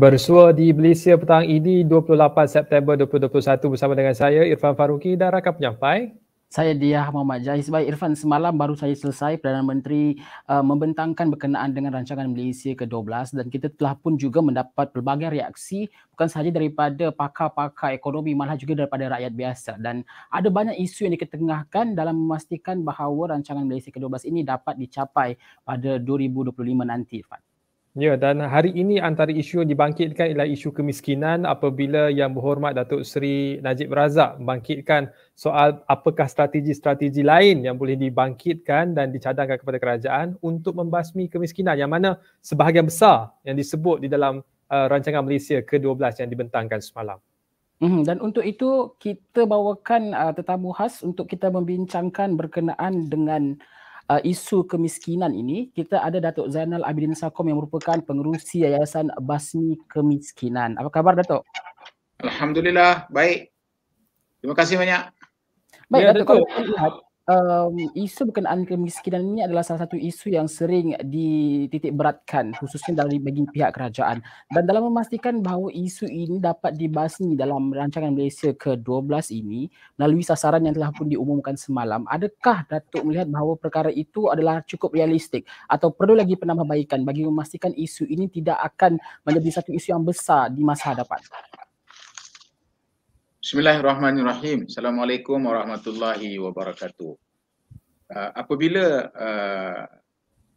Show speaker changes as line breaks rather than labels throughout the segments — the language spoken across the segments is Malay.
bersua
di Malaysia petang ini 28 September 2021 bersama dengan saya Irfan Faruqi dan rakan penyampai. Saya dia Muhammad Jais. Baik Irfan, semalam baru saja selesai Perdana Menteri uh, membentangkan berkenaan dengan rancangan Malaysia ke-12 dan kita telah pun juga mendapat pelbagai reaksi bukan sahaja daripada pakar-pakar ekonomi malah juga daripada rakyat biasa dan ada banyak isu yang diketengahkan dalam memastikan bahawa rancangan Malaysia ke-12 ini dapat dicapai pada 2025 nanti Irfan.
Ya dan hari ini antara isu yang dibangkitkan ialah isu kemiskinan apabila yang berhormat Datuk Seri Najib Razak bangkitkan soal apakah strategi-strategi lain yang boleh dibangkitkan dan dicadangkan kepada kerajaan untuk membasmi kemiskinan yang mana sebahagian besar yang disebut di dalam uh, rancangan Malaysia ke-12 yang dibentangkan semalam.
Mm-hmm. Dan untuk itu kita bawakan uh, tetamu khas untuk kita membincangkan berkenaan dengan uh, isu kemiskinan ini, kita ada Datuk Zainal Abidin Sakom yang merupakan pengerusi Yayasan Basmi Kemiskinan. Apa khabar Datuk?
Alhamdulillah, baik. Terima kasih banyak.
Baik ya, Datuk, Datuk. Kalau kita lihat, um, isu berkenaan kemiskinan ini adalah salah satu isu yang sering dititik beratkan khususnya dari bagi pihak kerajaan dan dalam memastikan bahawa isu ini dapat dibasmi dalam rancangan Malaysia ke-12 ini melalui sasaran yang telah pun diumumkan semalam adakah Datuk melihat bahawa perkara itu adalah cukup realistik atau perlu lagi penambahbaikan bagi memastikan isu ini tidak akan menjadi satu isu yang besar di masa hadapan?
Bismillahirrahmanirrahim. Assalamualaikum warahmatullahi wabarakatuh. Uh, apabila uh,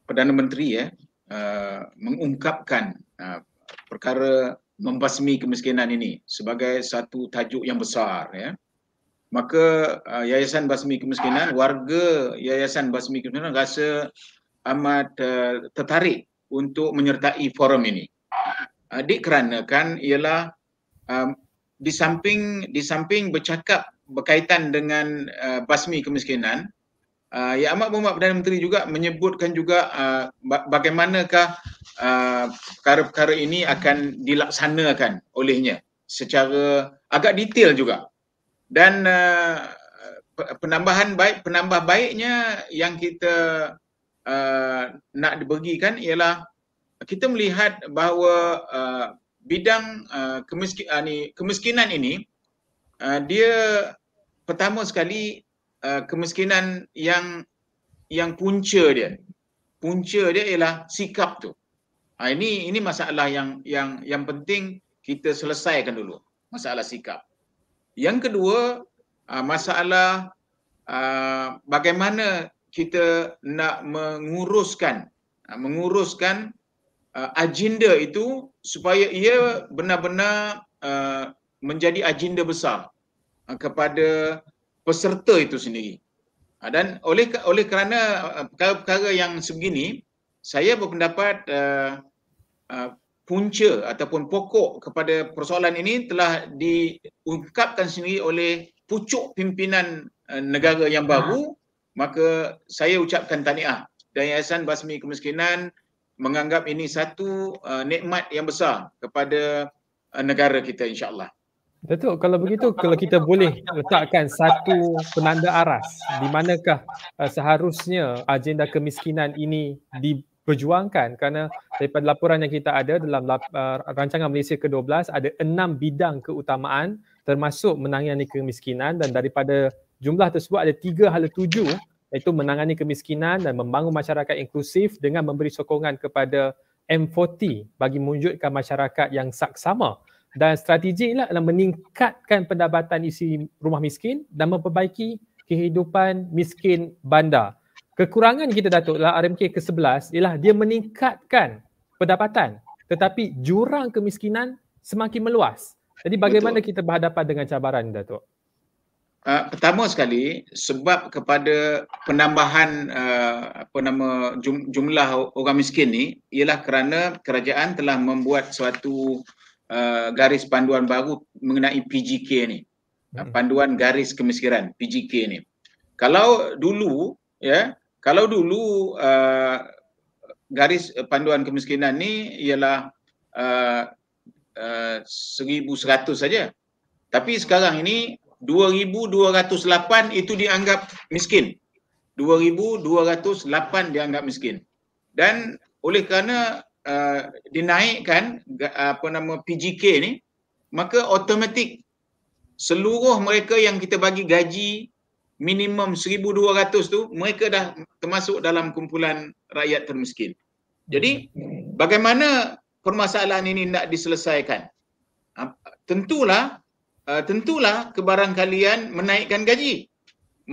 Perdana Menteri ya uh, mengungkapkan uh, perkara membasmi kemiskinan ini sebagai satu tajuk yang besar ya. Maka uh, Yayasan Basmi Kemiskinan, warga Yayasan Basmi Kemiskinan rasa amat uh, tertarik untuk menyertai forum ini. Uh, kan ialah um, di samping di samping bercakap berkaitan dengan uh, basmi kemiskinan uh, Yang Amat Berhormat Perdana Menteri juga menyebutkan juga uh, bagaimanakah uh, perkara-perkara ini akan dilaksanakan olehnya secara agak detail juga dan uh, penambahan baik penambah baiknya yang kita uh, nak diberikan ialah kita melihat bahawa uh, bidang uh, kemiskin, uh, ni, kemiskinan ini uh, dia pertama sekali uh, kemiskinan yang yang punca dia punca dia ialah sikap tu uh, ini ini masalah yang yang yang penting kita selesaikan dulu masalah sikap yang kedua uh, masalah uh, bagaimana kita nak menguruskan uh, menguruskan uh, agenda itu supaya ia benar-benar uh, menjadi agenda besar uh, kepada peserta itu sendiri. Uh, dan oleh oleh kerana uh, perkara-perkara yang sebegini, saya berpendapat uh, uh, punca ataupun pokok kepada persoalan ini telah diungkapkan sendiri oleh pucuk pimpinan uh, negara yang baru, hmm. maka saya ucapkan tahniah. Dan Yayasan Basmi Kemiskinan menganggap ini satu uh, nikmat yang besar kepada uh, negara kita insyaallah.
Datuk kalau begitu Datuk, kalau kita, kita boleh kita letakkan kita satu kita penanda aras di manakah uh, seharusnya agenda kemiskinan ini di perjuangkan kerana daripada laporan yang kita ada dalam uh, rancangan Malaysia ke-12 ada enam bidang keutamaan termasuk menangani kemiskinan dan daripada jumlah tersebut ada tiga hala tujuh iaitu menangani kemiskinan dan membangun masyarakat inklusif dengan memberi sokongan kepada M40 bagi mewujudkan masyarakat yang saksama dan strategi ialah adalah meningkatkan pendapatan isi rumah miskin dan memperbaiki kehidupan miskin bandar. Kekurangan kita Datuk lah RMK ke-11 ialah dia meningkatkan pendapatan tetapi jurang kemiskinan semakin meluas. Jadi bagaimana Betul. kita berhadapan dengan cabaran Datuk?
Ah, pertama sekali sebab kepada penambahan uh, apa nama jum, jumlah orang miskin ni ialah kerana kerajaan telah membuat suatu uh, garis panduan baru mengenai PGK ni. Hmm. Panduan garis kemiskinan PGK ni. Kalau dulu ya, kalau dulu uh, garis panduan kemiskinan ni ialah uh, uh, 1100 saja. Tapi sekarang ini 2208 itu dianggap miskin 2208 dianggap miskin dan oleh kerana uh, dinaikkan uh, apa nama PGK ni maka otomatik seluruh mereka yang kita bagi gaji minimum 1200 tu mereka dah termasuk dalam kumpulan rakyat termiskin jadi bagaimana permasalahan ini nak diselesaikan ah, tentulah uh, tentulah kebarangkalian menaikkan gaji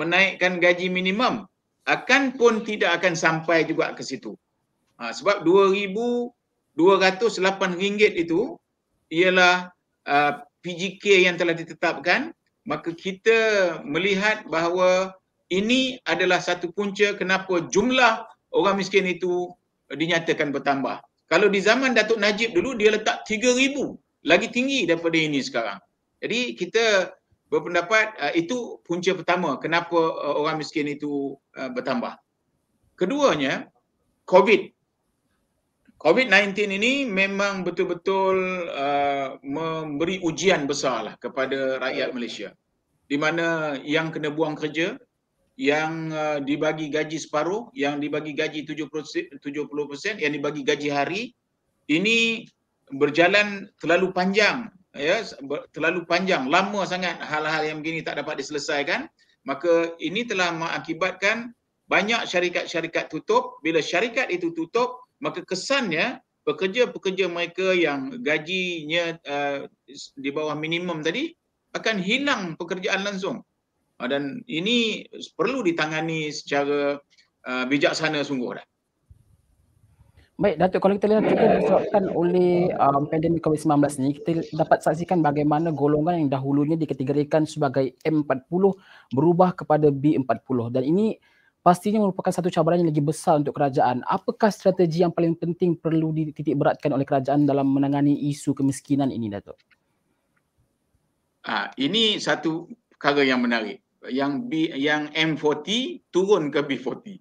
menaikkan gaji minimum akan pun tidak akan sampai juga ke situ ha, sebab 2208 ringgit itu ialah uh, ah, PGK yang telah ditetapkan maka kita melihat bahawa ini adalah satu punca kenapa jumlah orang miskin itu dinyatakan bertambah kalau di zaman Datuk Najib dulu dia letak 3000 lagi tinggi daripada ini sekarang jadi kita berpendapat uh, itu punca pertama kenapa uh, orang miskin itu uh, bertambah. Keduanya COVID. COVID-19 ini memang betul-betul uh, memberi ujian besarlah kepada rakyat Malaysia. Di mana yang kena buang kerja, yang uh, dibagi gaji separuh, yang dibagi gaji 70%, 70%, yang dibagi gaji hari, ini berjalan terlalu panjang ya terlalu panjang lama sangat hal-hal yang begini tak dapat diselesaikan maka ini telah mengakibatkan banyak syarikat-syarikat tutup bila syarikat itu tutup maka kesannya pekerja-pekerja mereka yang gajinya uh, di bawah minimum tadi akan hilang pekerjaan langsung ah, dan ini perlu ditangani secara uh, bijaksana sungguh dah
Baik Datuk kalau kita lihat juga disebabkan oleh um, pandemik COVID-19 ni kita dapat saksikan bagaimana golongan yang dahulunya dikategorikan sebagai M40 berubah kepada B40 dan ini pastinya merupakan satu cabaran yang lagi besar untuk kerajaan. Apakah strategi yang paling penting perlu dititik beratkan oleh kerajaan dalam menangani isu kemiskinan ini Datuk?
Ah, ini satu perkara yang menarik. Yang B, yang M40 turun ke B40.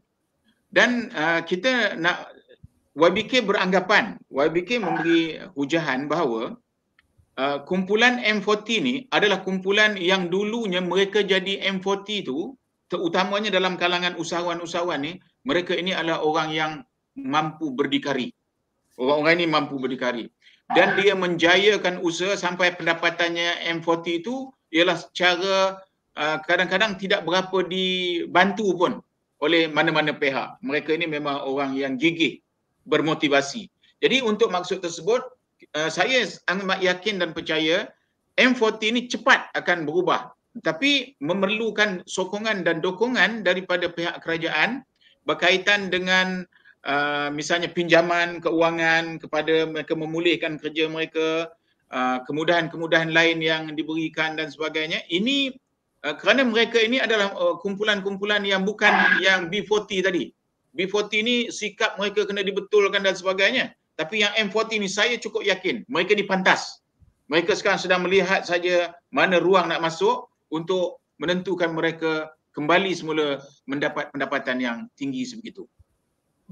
Dan uh, kita nak YBK beranggapan, YBK memberi hujahan bahawa uh, kumpulan M40 ni adalah kumpulan yang dulunya mereka jadi M40 tu terutamanya dalam kalangan usahawan-usahawan ni mereka ini adalah orang yang mampu berdikari. Orang-orang ini mampu berdikari. Dan dia menjayakan usaha sampai pendapatannya M40 itu ialah secara uh, kadang-kadang tidak berapa dibantu pun oleh mana-mana pihak. Mereka ini memang orang yang gigih bermotivasi. Jadi untuk maksud tersebut, eh, saya amat yakin dan percaya M40 ini cepat akan berubah. Tapi memerlukan sokongan dan dokongan daripada pihak kerajaan berkaitan dengan uh, misalnya pinjaman keuangan kepada mereka memulihkan kerja mereka, eh, kemudahan-kemudahan lain yang diberikan dan sebagainya. Ini uh, kerana mereka ini adalah uh, kumpulan-kumpulan yang bukan yang B40 tadi. B40 ni sikap mereka kena dibetulkan dan sebagainya. Tapi yang M40 ni saya cukup yakin mereka dipantas. Mereka sekarang sedang melihat saja mana ruang nak masuk untuk menentukan mereka kembali semula mendapat pendapatan yang tinggi sebegitu.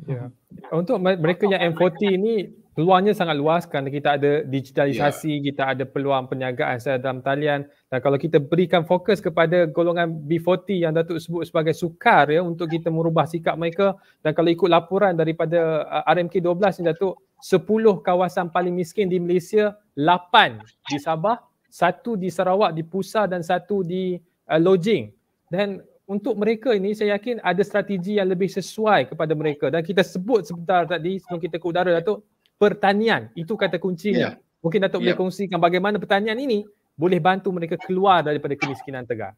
Ya.
Untuk mereka yang M40 ni peluangnya sangat luas kerana kita ada digitalisasi, yeah. kita ada peluang perniagaan secara dalam talian dan kalau kita berikan fokus kepada golongan B40 yang Datuk sebut sebagai sukar ya untuk kita merubah sikap mereka dan kalau ikut laporan daripada uh, RMK 12 ni Datuk 10 kawasan paling miskin di Malaysia, 8 di Sabah, 1 di Sarawak, di Pusat dan 1 di uh, Lodging. Dan untuk mereka ini saya yakin ada strategi yang lebih sesuai kepada mereka dan kita sebut sebentar tadi sebelum kita ke udara Datuk pertanian. Itu kata kuncinya. Yeah. Mungkin Datuk yeah. boleh ya. kongsikan bagaimana pertanian ini boleh bantu mereka keluar daripada kemiskinan tegar.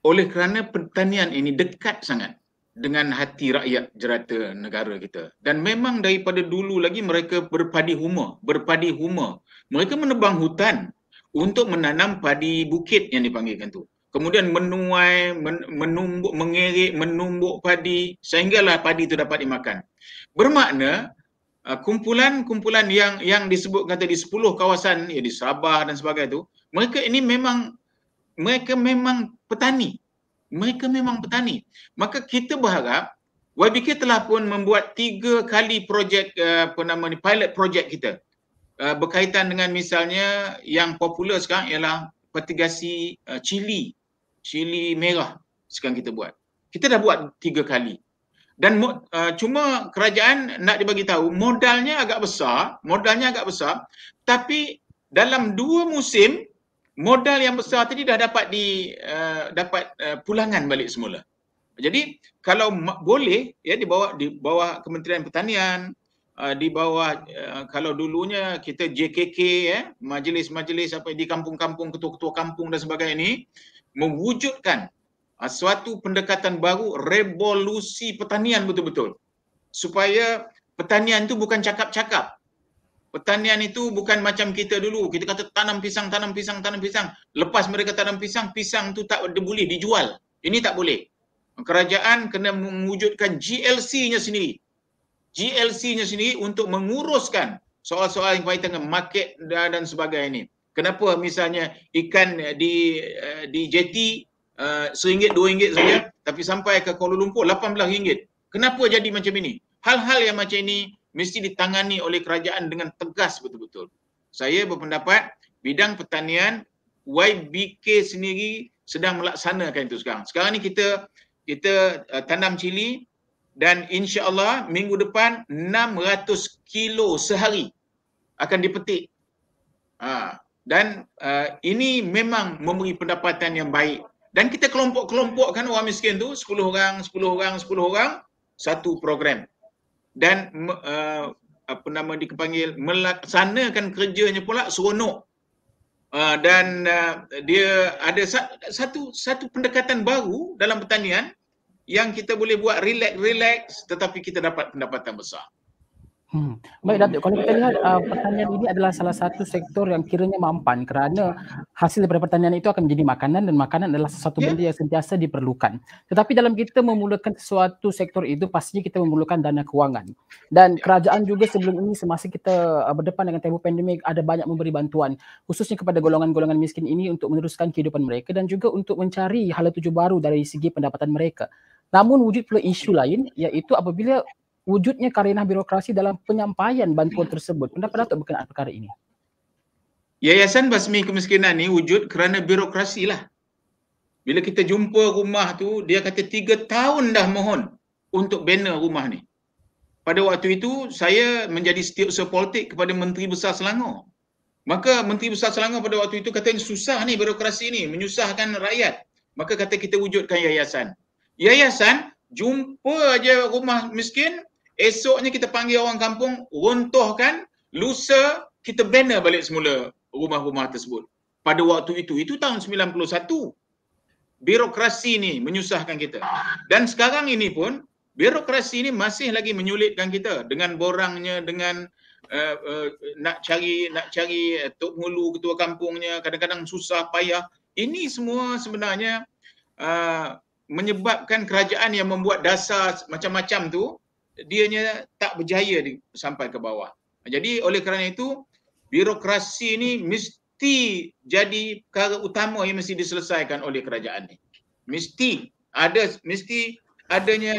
Oleh kerana pertanian ini dekat sangat dengan hati rakyat jerata negara kita. Dan memang daripada dulu lagi mereka berpadi huma, berpadi huma. Mereka menebang hutan untuk menanam padi bukit yang dipanggilkan tu. Kemudian menuai, men, menumbuk, mengerik, menumbuk padi sehinggalah padi itu dapat dimakan. Bermakna kumpulan-kumpulan ah, yang yang disebut kata di 10 kawasan ya di Sabah dan sebagainya itu, mereka ini memang mereka memang petani mereka memang petani maka kita berharap YBK telah pun membuat tiga kali projek uh, apa nama ni pilot projek kita uh, berkaitan dengan misalnya yang popular sekarang ialah petigasi uh, eh, cili cili merah sekarang kita buat kita dah buat tiga kali dan uh, cuma kerajaan nak dibagi tahu modalnya agak besar modalnya agak besar tapi dalam dua musim modal yang besar tadi dah dapat di uh, dapat uh, pulangan balik semula jadi kalau boleh ya di bawah di bawah Kementerian Pertanian uh, di bawah uh, kalau dulunya kita JKK ya majlis-majlis apa di kampung-kampung ketua-ketua kampung dan sebagainya ini mewujudkan Ah, suatu pendekatan baru revolusi pertanian betul-betul supaya pertanian itu bukan cakap-cakap pertanian itu bukan macam kita dulu kita kata tanam pisang tanam pisang tanam pisang lepas mereka tanam pisang pisang itu tak boleh dijual ini tak boleh kerajaan kena mewujudkan GLC-nya sendiri GLC-nya sendiri untuk menguruskan soal-soal yang berkaitan dengan market dan sebagainya Kenapa misalnya ikan di eh, di jeti Eh, seringgit, dua ringgit saja tapi sampai ke Kuala Lumpur, lapan belas ringgit. Kenapa jadi macam ini? Hal-hal yang macam ini mesti ditangani oleh kerajaan dengan tegas betul-betul. Saya berpendapat bidang pertanian YBK sendiri sedang melaksanakan itu sekarang. Sekarang ni kita kita uh, tanam cili dan insya-Allah minggu depan 600 kilo sehari akan dipetik. Ha. dan uh, ini memang memberi pendapatan yang baik dan kita kelompok-kelompokkan orang miskin tu 10 orang 10 orang 10 orang satu program dan uh, apa nama dipanggil melaksanakan kerjanya pula seronok uh, dan uh, dia ada satu satu pendekatan baru dalam pertanian yang kita boleh buat relax relax tetapi kita dapat pendapatan besar
Hmm. Baik Datuk, kalau kita lihat uh, pertanian ini adalah salah satu sektor yang kiranya mampan kerana hasil daripada pertanian itu akan menjadi makanan dan makanan adalah sesuatu ya. benda yang sentiasa diperlukan. Tetapi dalam kita memulakan sesuatu sektor itu pastinya kita memerlukan dana kewangan. Dan kerajaan juga sebelum ini semasa kita uh, berdepan dengan tempoh pandemik ada banyak memberi bantuan khususnya kepada golongan-golongan miskin ini untuk meneruskan kehidupan mereka dan juga untuk mencari hala tuju baru dari segi pendapatan mereka. Namun wujud pula isu lain iaitu apabila wujudnya karenah birokrasi dalam penyampaian bantuan hmm. tersebut. Pendapat Datuk berkenaan perkara ini?
Yayasan Basmi Kemiskinan ni wujud kerana birokrasi lah. Bila kita jumpa rumah tu, dia kata tiga tahun dah mohon untuk bina rumah ni. Pada waktu itu, saya menjadi setiap sepolitik kepada Menteri Besar Selangor. Maka Menteri Besar Selangor pada waktu itu kata susah ni birokrasi ni, menyusahkan rakyat. Maka kata kita wujudkan yayasan. Yayasan, jumpa aja rumah miskin, Esoknya kita panggil orang kampung, runtuhkan, lusa kita bina balik semula rumah-rumah tersebut. Pada waktu itu, itu tahun 91. Birokrasi ni menyusahkan kita. Dan sekarang ini pun, birokrasi ni masih lagi menyulitkan kita dengan borangnya, dengan uh, uh, nak cari nak cari uh, Tok Hulu ketua kampungnya, kadang-kadang susah, payah. Ini semua sebenarnya uh, menyebabkan kerajaan yang membuat dasar macam-macam tu dianya tak berjaya di, sampai ke bawah. Jadi oleh kerana itu birokrasi ini mesti jadi perkara utama yang mesti diselesaikan oleh kerajaan ini. Mesti ada mesti adanya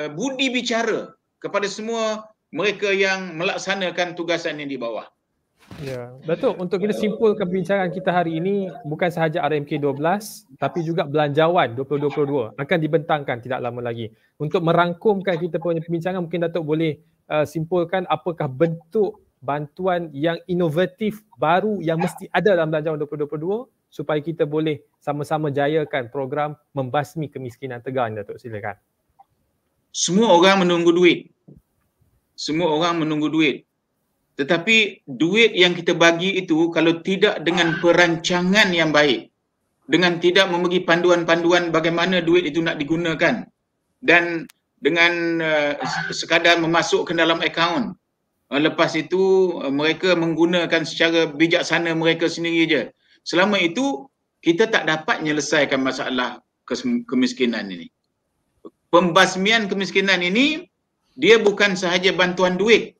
uh, budi bicara kepada semua mereka yang melaksanakan tugasan yang di bawah. Ya, Datuk
untuk kita simpulkan perbincangan kita hari ini bukan sahaja RMK 12 tapi juga belanjawan 2022 akan dibentangkan tidak lama lagi. Untuk merangkumkan kita punya perbincangan mungkin Datuk boleh uh, simpulkan apakah bentuk bantuan yang inovatif baru yang mesti ada dalam belanjawan 2022 supaya kita boleh sama-sama jayakan program membasmi kemiskinan tegar ini Datuk silakan.
Semua orang menunggu duit. Semua orang menunggu duit tetapi duit yang kita bagi itu kalau tidak dengan perancangan yang baik dengan tidak memberi panduan-panduan bagaimana duit itu nak digunakan dan dengan uh, sekadar memasukkan dalam akaun uh, lepas itu uh, mereka menggunakan secara bijaksana mereka sendiri saja. selama itu kita tak dapat menyelesaikan masalah kemiskinan ini pembasmian kemiskinan ini dia bukan sahaja bantuan duit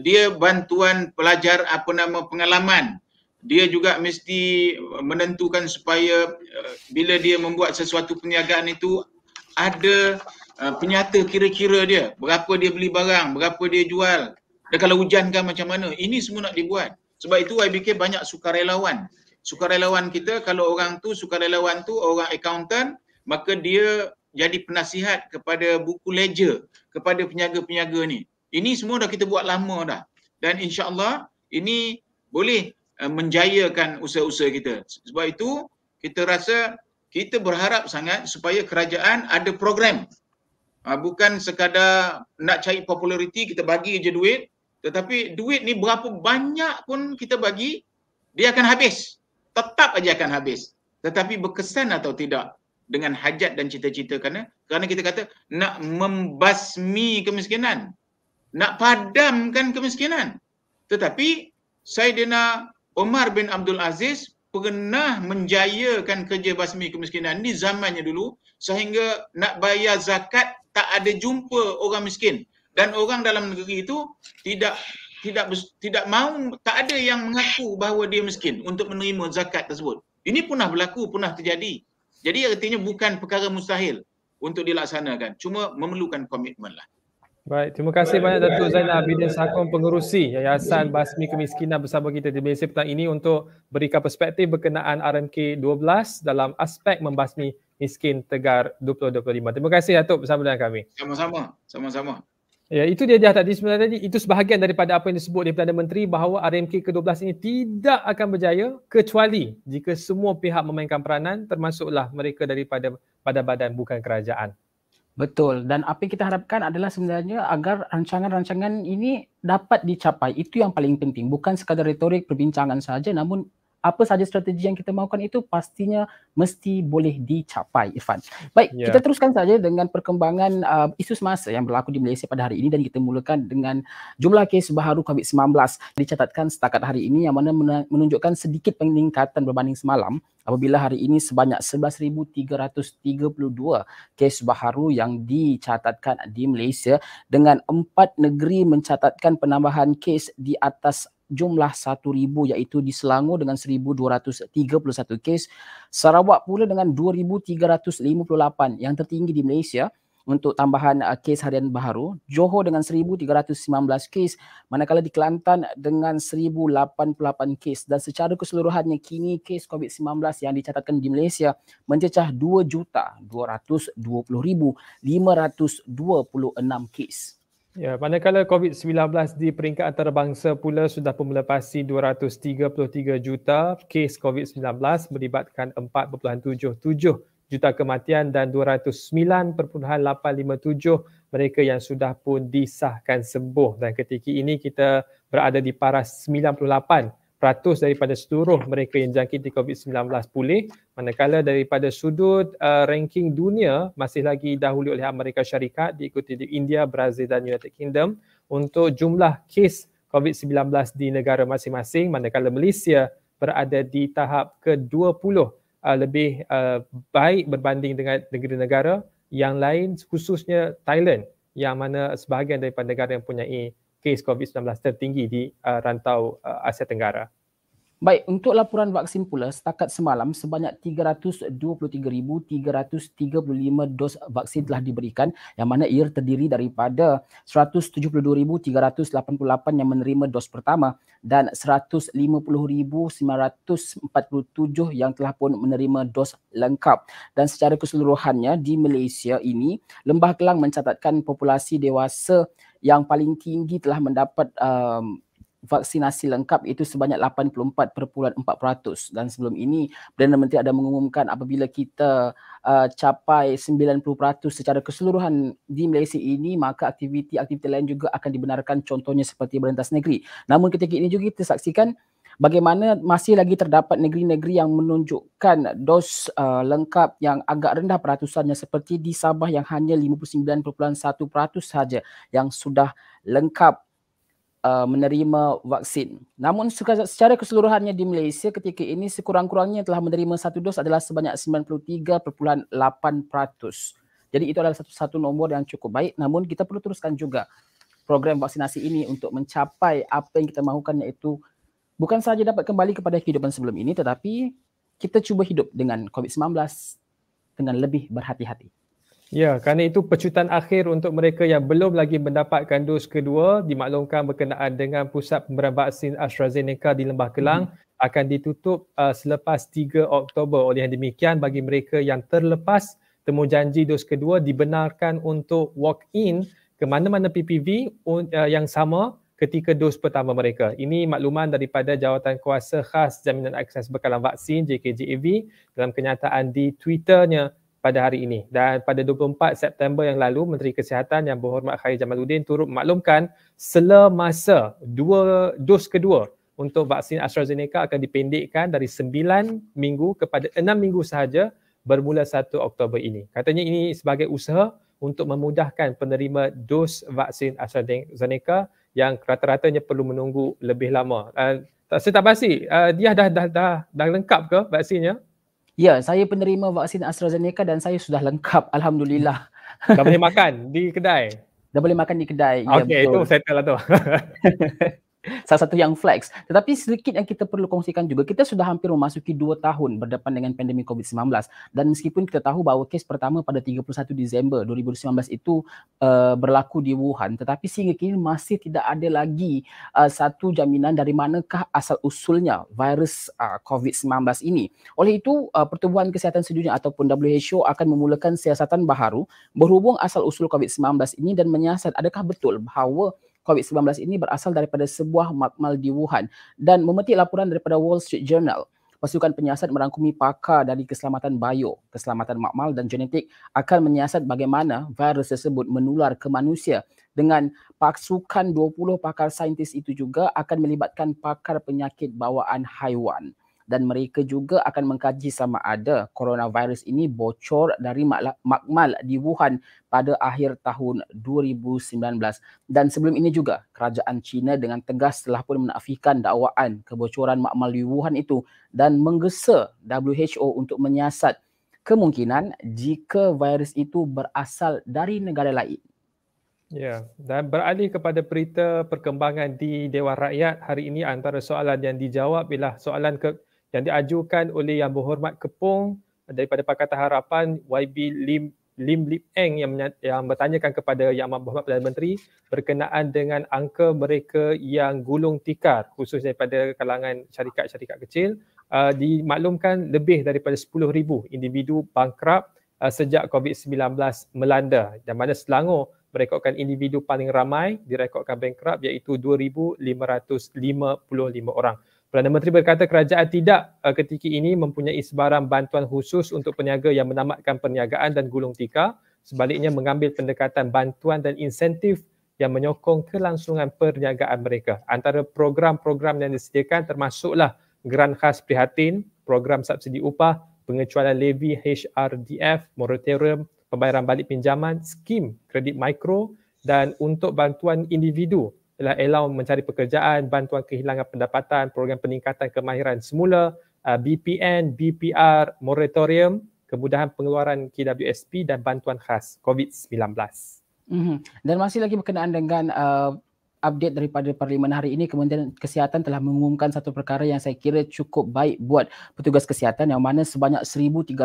dia bantuan pelajar apa nama pengalaman dia juga mesti menentukan supaya eh, bila dia membuat sesuatu perniagaan itu ada eh, penyata kira-kira dia berapa dia beli barang berapa dia jual dan kalau hujan kan macam mana ini semua nak dibuat sebab itu YBK banyak sukarelawan sukarelawan kita kalau orang tu sukarelawan tu orang accountant maka dia jadi penasihat kepada buku ledger kepada penyaga-penyaga ni ini semua dah kita buat lama dah. Dan insya-Allah ini boleh eh, menjayakan usaha-usaha kita. Sebab itu kita rasa kita berharap sangat supaya kerajaan ada program. Ah, bukan sekadar nak cari populariti kita bagi je duit, tetapi duit ni berapa banyak pun kita bagi dia akan habis. Tetap aja akan habis. Tetapi berkesan atau tidak dengan hajat dan cita-cita kerana kerana kita kata nak membasmi kemiskinan nak padamkan kemiskinan. Tetapi Saidina Omar bin Abdul Aziz pernah menjayakan kerja basmi kemiskinan di zamannya dulu sehingga nak bayar zakat tak ada jumpa orang miskin dan orang dalam negeri itu tidak tidak tidak mahu tak ada yang mengaku bahawa dia miskin untuk menerima zakat tersebut. Ini pernah berlaku, pernah terjadi. Jadi artinya bukan perkara mustahil untuk dilaksanakan. Cuma memerlukan komitmenlah.
Baik, terima kasih banyak Datuk Zainal Abidin Sakon Pengerusi Yayasan Basmi Kemiskinan bersama kita di Malaysia petang ini untuk berikan perspektif berkenaan RMK 12 dalam aspek membasmi miskin tegar 2025. Terima kasih Datuk bersama dengan kami.
Sama-sama. Sama-sama.
Ya, itu dia dia tadi sebenarnya tadi itu sebahagian daripada apa yang disebut di Perdana Menteri bahawa RMK ke-12 ini tidak akan berjaya kecuali jika semua pihak memainkan peranan termasuklah mereka daripada
pada badan bukan kerajaan. Betul. Dan apa yang kita harapkan adalah sebenarnya agar rancangan-rancangan ini dapat dicapai. Itu yang paling penting. Bukan sekadar retorik perbincangan saja namun apa saja strategi yang kita mahukan itu pastinya mesti boleh dicapai Irfan. Baik, yeah. kita teruskan saja dengan perkembangan uh, isu semasa yang berlaku di Malaysia pada hari ini dan kita mulakan dengan jumlah kes baru COVID-19 dicatatkan setakat hari ini yang mana menunjukkan sedikit peningkatan berbanding semalam apabila hari ini sebanyak 11332 kes baharu yang dicatatkan di Malaysia dengan empat negeri mencatatkan penambahan kes di atas jumlah 1,000 iaitu di Selangor dengan 1,231 kes. Sarawak pula dengan 2,358 yang tertinggi di Malaysia untuk tambahan uh, kes harian baru. Johor dengan 1,319 kes manakala di Kelantan dengan 1,088 kes dan secara keseluruhannya kini kes COVID-19 yang dicatatkan di Malaysia mencecah 2,220,526 kes. Ya,
manakala COVID-19 di peringkat antarabangsa pula sudah memelepasi 233 juta kes COVID-19 melibatkan 4.77 juta kematian dan 209.857 mereka yang sudah pun disahkan sembuh dan ketika ini kita berada di paras 98 100 daripada seluruh mereka yang jangkiti COVID-19 pulih manakala daripada sudut uh, ranking dunia masih lagi dahulu oleh Amerika Syarikat diikuti di India, Brazil dan United Kingdom untuk jumlah kes COVID-19 di negara masing-masing manakala Malaysia berada di tahap ke-20 uh, lebih uh, baik berbanding dengan negara-negara yang lain khususnya Thailand yang mana sebahagian daripada negara yang punya kes COVID-19 tertinggi di uh, rantau uh, Asia Tenggara.
Baik, untuk laporan vaksin pula setakat semalam sebanyak 323,335 dos vaksin telah diberikan yang mana ia terdiri daripada 172,388 yang menerima dos pertama dan 150,947 yang telah pun menerima dos lengkap. Dan secara keseluruhannya di Malaysia ini, Lembah Kelang mencatatkan populasi dewasa yang paling tinggi telah mendapat um, vaksinasi lengkap itu sebanyak 84.4% dan sebelum ini Perdana Menteri ada mengumumkan apabila kita uh, capai 90% secara keseluruhan di Malaysia ini maka aktiviti-aktiviti lain juga akan dibenarkan contohnya seperti berlintas negeri. Namun ketika ini juga kita saksikan bagaimana masih lagi terdapat negeri-negeri yang menunjukkan dos uh, lengkap yang agak rendah peratusannya seperti di Sabah yang hanya 59.1% saja yang sudah lengkap uh, menerima vaksin. Namun secara keseluruhannya di Malaysia ketika ini sekurang-kurangnya telah menerima satu dos adalah sebanyak 93.8%. Jadi itu adalah satu-satu nombor yang cukup baik namun kita perlu teruskan juga program vaksinasi ini untuk mencapai apa yang kita mahukan iaitu bukan sahaja dapat kembali kepada kehidupan sebelum ini tetapi kita cuba hidup dengan COVID-19 dengan lebih berhati-hati.
Ya, kerana itu pecutan akhir untuk mereka yang belum lagi mendapatkan dos kedua dimaklumkan berkenaan dengan pusat pemberian vaksin AstraZeneca di Lembah Kelang hmm. akan ditutup uh, selepas 3 Oktober. Oleh yang demikian, bagi mereka yang terlepas temu janji dos kedua dibenarkan untuk walk-in ke mana-mana PPV uh, yang sama ketika dos pertama mereka. Ini makluman daripada jawatan kuasa khas jaminan akses bekalan vaksin JKJAV dalam kenyataan di Twitternya pada hari ini. Dan pada 24 September yang lalu, Menteri Kesihatan yang berhormat Khair Jamaluddin turut maklumkan selemasa dua dos kedua untuk vaksin AstraZeneca akan dipendekkan dari sembilan minggu kepada enam minggu sahaja bermula 1 Oktober ini. Katanya ini sebagai usaha untuk memudahkan penerima dos vaksin AstraZeneca yang rata-ratanya perlu menunggu lebih lama. Uh, saya tak pasti, uh, ah, dia dah, dah, dah, dah lengkap ke vaksinnya?
Ya, saya penerima vaksin AstraZeneca dan saya sudah lengkap. Alhamdulillah. Dah boleh makan di kedai? Dah boleh makan di kedai. Ya, Okey, ya, itu settle lah tu. salah satu yang flex. Tetapi sedikit yang kita perlu kongsikan juga, kita sudah hampir memasuki dua tahun berdepan dengan pandemi COVID-19. Dan meskipun kita tahu bahawa kes pertama pada 31 Disember 2019 itu uh, berlaku di Wuhan, tetapi sehingga kini masih tidak ada lagi uh, satu jaminan dari manakah asal-usulnya virus uh, eh, COVID-19 ini. Oleh itu, uh, Pertubuhan Kesihatan Sedunia ataupun WHO akan memulakan siasatan baharu berhubung asal-usul COVID-19 ini dan menyiasat adakah betul bahawa COVID-19 ini berasal daripada sebuah makmal di Wuhan dan memetik laporan daripada Wall Street Journal. Pasukan penyiasat merangkumi pakar dari keselamatan bio, keselamatan makmal dan genetik akan menyiasat bagaimana virus tersebut menular ke manusia dengan pasukan 20 pakar saintis itu juga akan melibatkan pakar penyakit bawaan haiwan dan mereka juga akan mengkaji sama ada coronavirus ini bocor dari makmal di Wuhan pada akhir tahun 2019 dan sebelum ini juga kerajaan China dengan tegas telah pun menafikan dakwaan kebocoran makmal di Wuhan itu dan menggesa WHO untuk menyiasat kemungkinan jika virus itu berasal dari negara lain.
Ya, dan beralih kepada berita perkembangan di Dewan Rakyat hari ini antara soalan yang dijawab ialah soalan ke yang diajukan oleh Yang Berhormat Kepung daripada Pakatan Harapan YB Lim Lim Lip Eng yang, yang bertanyakan kepada Yang Berhormat Perdana Menteri berkenaan dengan angka mereka yang gulung tikar khusus daripada kalangan syarikat-syarikat kecil uh, dimaklumkan lebih daripada 10,000 individu bangkrap uh, ah, sejak COVID-19 melanda dan mana Selangor merekodkan individu paling ramai direkodkan bankrupt iaitu 2,555 orang. Perdana Menteri berkata kerajaan tidak uh, ketika ini mempunyai sebarang bantuan khusus untuk peniaga yang menamatkan perniagaan dan gulung tikar. Sebaliknya mengambil pendekatan bantuan dan insentif yang menyokong kelangsungan perniagaan mereka. Antara program-program yang disediakan termasuklah geran khas prihatin, program subsidi upah, pengecualian levy HRDF, moratorium, pembayaran balik pinjaman, skim kredit mikro dan untuk bantuan individu ialah allow mencari pekerjaan, bantuan kehilangan pendapatan, program peningkatan kemahiran semula, uh, BPN, BPR, moratorium, kemudahan pengeluaran KWSP dan bantuan khas COVID-19.
Mm-hmm. Dan masih lagi berkenaan dengan uh, update daripada parlimen hari ini kemudian Kesihatan telah mengumumkan satu perkara yang saya kira cukup baik buat petugas kesihatan yang mana sebanyak 1300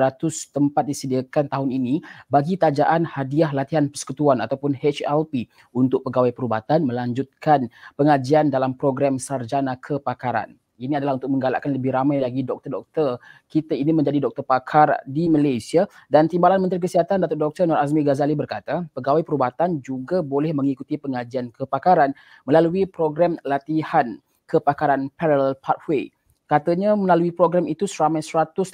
tempat disediakan tahun ini bagi tajaan hadiah latihan persekutuan ataupun HLP untuk pegawai perubatan melanjutkan pengajian dalam program sarjana kepakaran. Ini adalah untuk menggalakkan lebih ramai lagi doktor-doktor kita ini menjadi doktor pakar di Malaysia dan Timbalan Menteri Kesihatan Datuk Dr. Nur Azmi Ghazali berkata, pegawai perubatan juga boleh mengikuti pengajian kepakaran melalui program latihan kepakaran Parallel Pathway. Katanya melalui program itu seramai 189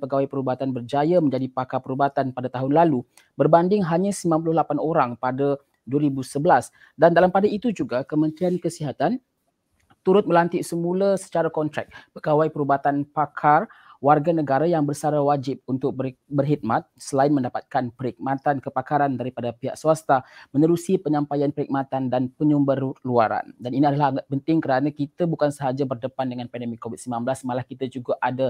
pegawai perubatan berjaya menjadi pakar perubatan pada tahun lalu berbanding hanya 98 orang pada 2011 dan dalam pada itu juga Kementerian Kesihatan turut melantik semula secara kontrak pegawai perubatan pakar warga negara yang bersara wajib untuk berkhidmat selain mendapatkan perkhidmatan kepakaran daripada pihak swasta menerusi penyampaian perkhidmatan dan penyumber luaran. Dan ini adalah agak penting kerana kita bukan sahaja berdepan dengan pandemik COVID-19, malah kita juga ada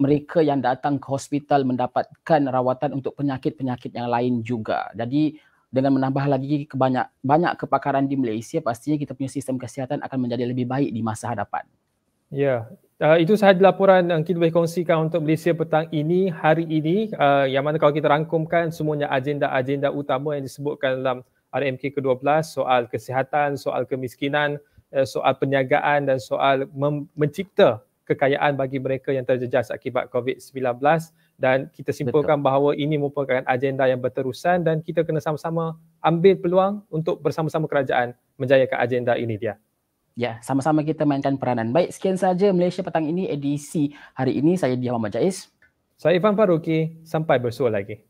mereka yang datang ke hospital mendapatkan rawatan untuk penyakit-penyakit yang lain juga. Jadi dengan menambah lagi kebanyak banyak kepakaran di Malaysia pastinya kita punya sistem kesihatan akan menjadi lebih baik di masa hadapan.
Ya, yeah. uh, itu sahaja laporan yang kita boleh kongsikan untuk Malaysia petang ini hari ini uh, yang mana kalau kita rangkumkan semuanya agenda-agenda utama yang disebutkan dalam RMK ke-12 soal kesihatan, soal kemiskinan, eh, soal perniagaan dan soal mencipta kekayaan bagi mereka yang terjejas akibat COVID-19 dan kita simpulkan Betul. bahawa ini merupakan agenda yang berterusan dan kita kena sama-sama ambil peluang untuk bersama-sama
kerajaan menjayakan agenda ini dia. Ya, sama-sama kita mainkan peranan. Baik, sekian saja Malaysia Petang ini edisi hari ini. Saya Diah Muhammad Jais, Saya Ivan Faruqi. Sampai bersua lagi.